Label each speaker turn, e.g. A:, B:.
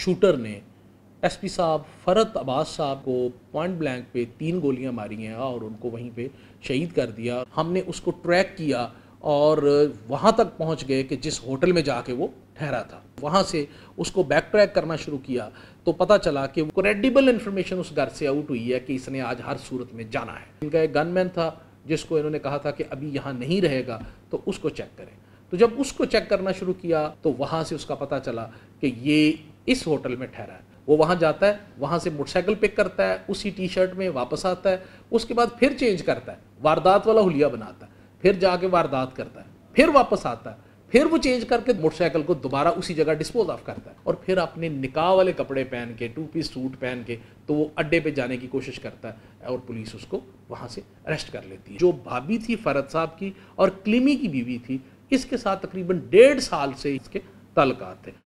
A: shooter ने SP साहब फ़रत अब्बास साहब को पॉइंट ब्लैंक पे तीन गोलियां मारी हैं और उनको वहीं पे शहीद कर दिया हमने उसको ट्रैक किया और वहां तक पहुंच गए कि जिस होटल में जाके वो ठहरा था वहां से उसको बैक ट्रैक करना शुरू किया तो पता चला कि क्रेडिबल इन्फॉर्मेशन उस घर से आउट हुई है कि इसने आज हर सूरत में जाना है इनका एक गनमैन था जिसको इन्होंने कहा था कि अभी यहाँ नहीं रहेगा तो उसको चेक करें तो जब उसको चेक करना शुरू किया तो वहाँ से उसका पता चला कि ये इस होटल में ठहरा है वो वहाँ जाता है वहाँ से मोटरसाइकिल पिक करता है उसी टी शर्ट में वापस आता है उसके बाद फिर चेंज करता है वारदात वाला हुलिया बनाता है फिर जाके वारदात करता है फिर वापस आता है फिर वो चेंज करके मोटरसाइकिल को दोबारा उसी जगह डिस्पोज ऑफ करता है और फिर अपने निकाह वाले कपड़े पहन के टू पीस सूट पहन के तो वो अड्डे पे जाने की कोशिश करता है और पुलिस उसको वहाँ से अरेस्ट कर लेती है जो भाभी थी फरद साहब की और क्लीमी की बीवी थी इसके साथ तकरीबन डेढ़ साल से इसके तलकात थे